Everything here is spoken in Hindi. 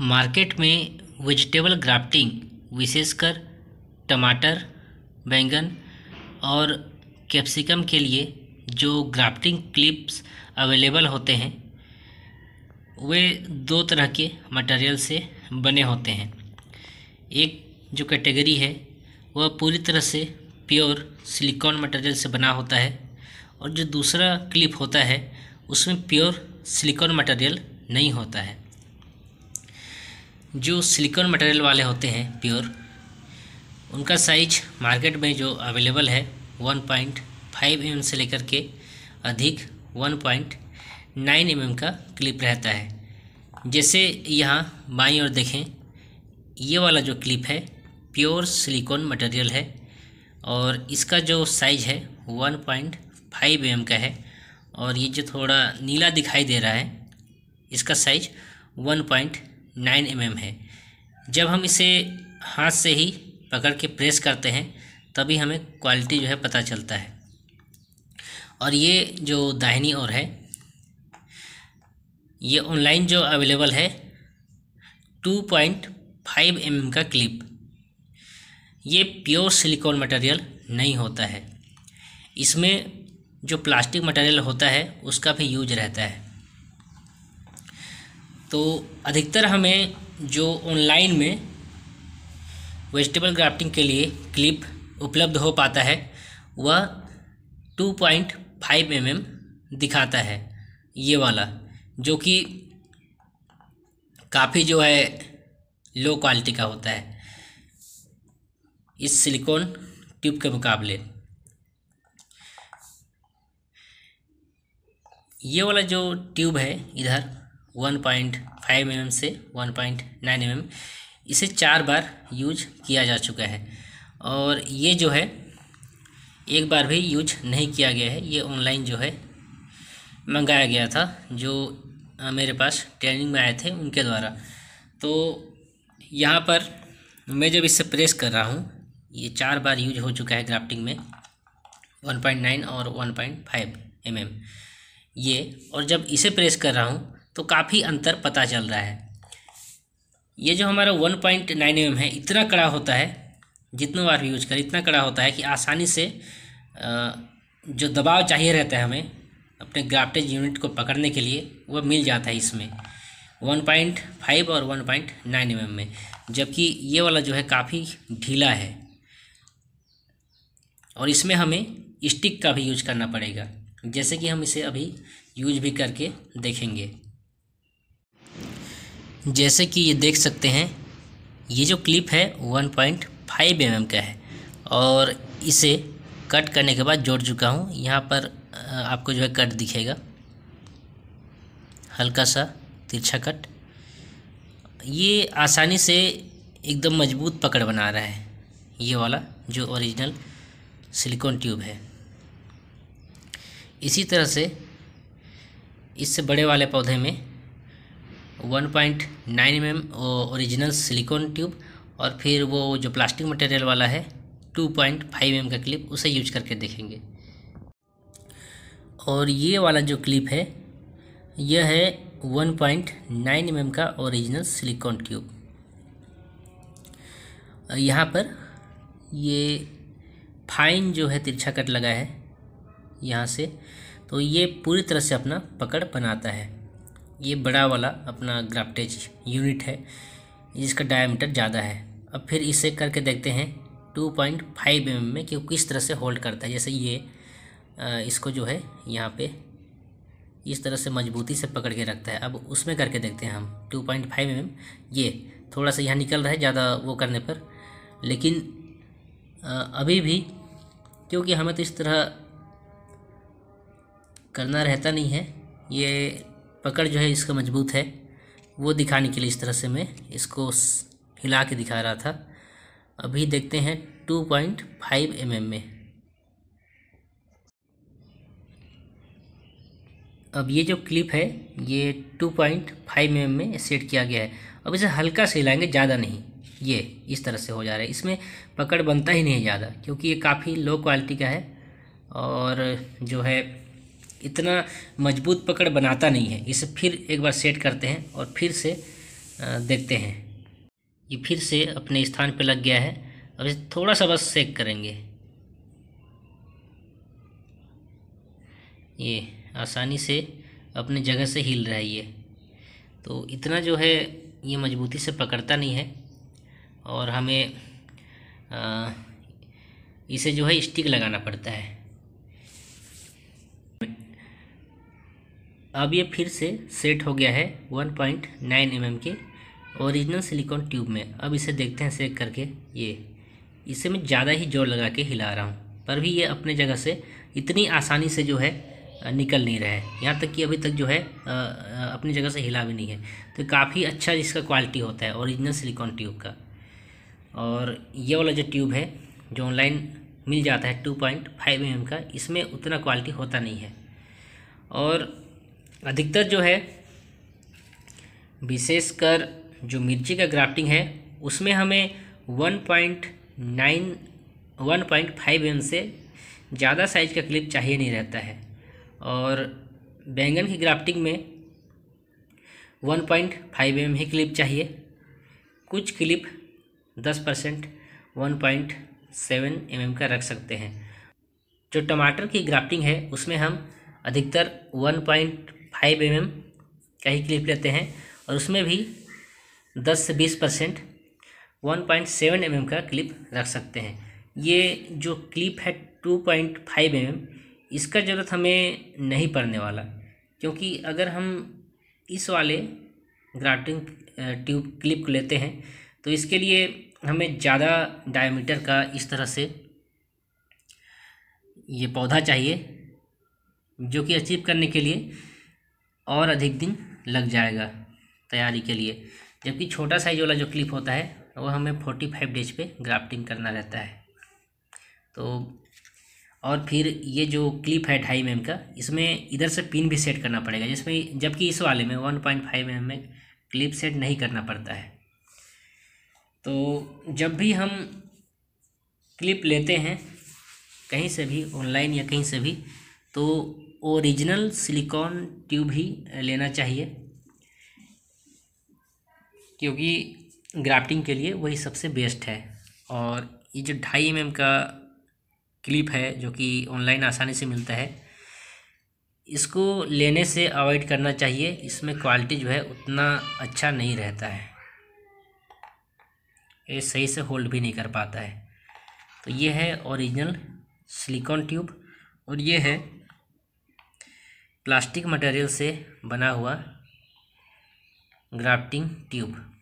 मार्केट में वेजिटेबल ग्राफ्टिंग विशेषकर टमाटर बैंगन और कैप्सिकम के लिए जो ग्राफ्टिंग क्लिप्स अवेलेबल होते हैं वे दो तरह के मटेरियल से बने होते हैं एक जो कैटेगरी है वह पूरी तरह से प्योर सिलिकॉन मटेरियल से बना होता है और जो दूसरा क्लिप होता है उसमें प्योर सिलिकॉन मटेरियल नहीं होता है जो सिलिकॉन मटेरियल वाले होते हैं प्योर उनका साइज मार्केट में जो अवेलेबल है 1.5 एम mm से लेकर के अधिक 1.9 एम mm का क्लिप रहता है जैसे यहाँ बाई और देखें ये वाला जो क्लिप है प्योर सिलिकॉन मटेरियल है और इसका जो साइज है 1.5 एम mm का है और ये जो थोड़ा नीला दिखाई दे रहा है इसका size point nine M mm है जब हम इसे हाथ से ही पकड़ के प्रेस करते हैं तभी हमें क्वालिटी जो है पता चलता है और ये जो दाहिनी ओर है ये ऑनलाइन जो अवेलेबल है टू पॉइंट फाइव एम का क्लिप ये प्योर सिलिकॉन मटेरियल नहीं होता है इसमें जो प्लास्टिक मटेरियल होता है उसका भी यूज रहता है तो अधिकतर हमें जो ऑनलाइन में वेजिटेबल ग्राफ्टिंग के लिए क्लिप उपलब्ध हो पाता है वह two point five M M दिखाता है ये वाला जो कि काफ़ी जो है लो क्वालिटी का होता है इस सिलिकॉन ट्यूब के मुकाबले ये वाला जो ट्यूब है इधर वन पॉइंट फाइव एम से वन पॉइंट नाइन एम इसे चार बार यूज किया जा चुका है और ये जो है एक बार भी यूज नहीं किया गया है ये ऑनलाइन जो है मंगाया गया था जो मेरे पास ट्रेनिंग में आए थे उनके द्वारा तो यहाँ पर मैं जब इसे प्रेस कर रहा हूँ ये चार बार यूज हो चुका है ग्राफ्टिंग में 1.9 और 1.5 पॉइंट mm ये और जब इसे प्रेस कर रहा हूँ तो काफ़ी अंतर पता चल रहा है ये जो हमारा वन पॉइंट नाइन एम है इतना कड़ा होता है जितना बार भी यूज करें इतना कड़ा होता है कि आसानी से जो दबाव चाहिए रहता है हमें अपने ग्राफ्टेज यूनिट को पकड़ने के लिए वह मिल जाता है इसमें वन पॉइंट फाइव और वन पॉइंट नाइन एम में जबकि ये वाला जो है काफ़ी ढीला है और इसमें हमें स्टिक का भी यूज करना पड़ेगा जैसे कि हम इसे अभी यूज भी करके देखेंगे जैसे कि ये देख सकते हैं ये जो क्लिप है वन पॉइंट फाइव एम का है और इसे कट करने के बाद जोड़ चुका हूँ यहाँ पर आपको जो है कट दिखेगा हल्का सा तिरछा कट ये आसानी से एकदम मजबूत पकड़ बना रहा है ये वाला जो ओरिजिनल सिलिकॉन ट्यूब है इसी तरह से इससे बड़े वाले पौधे में one point nine M M original silicone tube और फिर वो जो प्लास्टिक मटेरियल वाला है टू पॉइंट फाइव एम का क्लिप उसे यूज करके देखेंगे और ये वाला जो क्लिप है यह है वन पॉइंट नाइन एम का ओरिजिनल सिलिकॉन ट्यूब यहाँ पर ये फाइन जो है तिरछा कट लगा है यहाँ से तो ये पूरी तरह से अपना पकड़ बनाता है ये बड़ा वाला अपना ग्राफ्टेज यूनिट है जिसका डायमीटर ज़्यादा है अब फिर इसे करके देखते हैं टू पॉइंट फाइव एम में कि किस तरह से होल्ड करता है जैसे ये इसको जो है यहाँ पे इस तरह से मजबूती से पकड़ के रखता है अब उसमें करके देखते हैं हम टू पॉइंट फाइव एम ये थोड़ा सा यहाँ निकल रहा है ज़्यादा वो करने पर लेकिन अभी भी क्योंकि हमें तो इस तरह करना रहता नहीं है ये पकड़ जो है इसका मजबूत है वो दिखाने के लिए इस तरह से मैं इसको हिला के दिखा रहा था अभी देखते हैं two point five M M में अब ये जो क्लिप है ये टू पॉइंट फाइव एम में सेट किया गया है अब इसे हल्का से हिलाएंगे ज़्यादा नहीं ये इस तरह से हो जा रहा है इसमें पकड़ बनता ही नहीं है ज़्यादा क्योंकि ये काफ़ी लो क्वालिटी का है और जो है इतना मजबूत पकड़ बनाता नहीं है इसे फिर एक बार सेट करते हैं और फिर से देखते हैं ये फिर से अपने स्थान पर लग गया है अब इसे थोड़ा सा बस सेक करेंगे ये आसानी से अपने जगह से हिल रहा है ये तो इतना जो है ये मजबूती से पकड़ता नहीं है और हमें आ, इसे जो है स्टिक लगाना पड़ता है अब ये फिर से सेट हो गया है 1.9 पॉइंट mm के ओरिजिनल सिलिकॉन ट्यूब में अब इसे देखते हैं सेक करके ये इसे मैं ज़्यादा ही जोर लगा के हिला रहा हूँ पर भी ये अपने जगह से इतनी आसानी से जो है निकल नहीं रहा है यहाँ तक कि अभी तक जो है अपनी जगह से हिला भी नहीं है तो काफ़ी अच्छा इसका क्वालिटी होता है ओरिजिनल सिलिकॉन ट्यूब का और ये वाला जो ट्यूब है जो ऑनलाइन मिल जाता है टू पॉइंट फाइव एम का इसमें उतना क्वालिटी होता नहीं है और अधिकतर जो है विशेषकर जो मिर्ची का ग्राफ्टिंग है उसमें हमें one point nine one point five M से ज़्यादा साइज का क्लिप चाहिए नहीं रहता है और बैंगन की ग्राफ्टिंग में वन पॉइंट फाइव एम ही क्लिप चाहिए कुछ क्लिप दस percent one point seven M M का रख सकते हैं जो टमाटर की ग्राफ्टिंग है उसमें हम अधिकतर one point five M M का ही क्लिप लेते हैं और उसमें भी दस से बीस percent one point seven M M का क्लिप रख सकते हैं ये जो क्लिप है two point five M M इसका ज़रूरत हमें नहीं पड़ने वाला क्योंकि अगर हम इस वाले ग्राफ्टिंग ट्यूब क्लिप को लेते हैं तो इसके लिए हमें ज़्यादा डायमीटर का इस तरह से ये पौधा चाहिए जो कि अचीव करने के लिए और अधिक दिन लग जाएगा तैयारी के लिए जबकि छोटा साइज वाला जो क्लिप होता है वो हमें फोर्टी फाइव डेज पे ग्राफ्टिंग करना रहता है तो और फिर ये जो क्लिप है ढाई एम mm का इसमें इधर से पिन भी सेट करना पड़ेगा जिसमें जबकि इस वाले में वन पॉइंट फाइव एम में क्लिप सेट नहीं करना पड़ता है तो जब भी हम क्लिप लेते हैं कहीं से भी ऑनलाइन या कहीं से भी तो ओरिजिनल सिलिकॉन ट्यूब ही लेना चाहिए क्योंकि ग्राफ्टिंग के लिए वही सबसे बेस्ट है और ये जो ढाई एम का क्लिप है जो कि ऑनलाइन आसानी से मिलता है इसको लेने से अवॉइड करना चाहिए इसमें क्वालिटी जो है उतना अच्छा नहीं रहता है ये सही से होल्ड भी नहीं कर पाता है तो ये है ओरिजिनल सिलिकॉन ट्यूब और ये है प्लास्टिक मटेरियल से बना हुआ ग्राफ्टिंग ट्यूब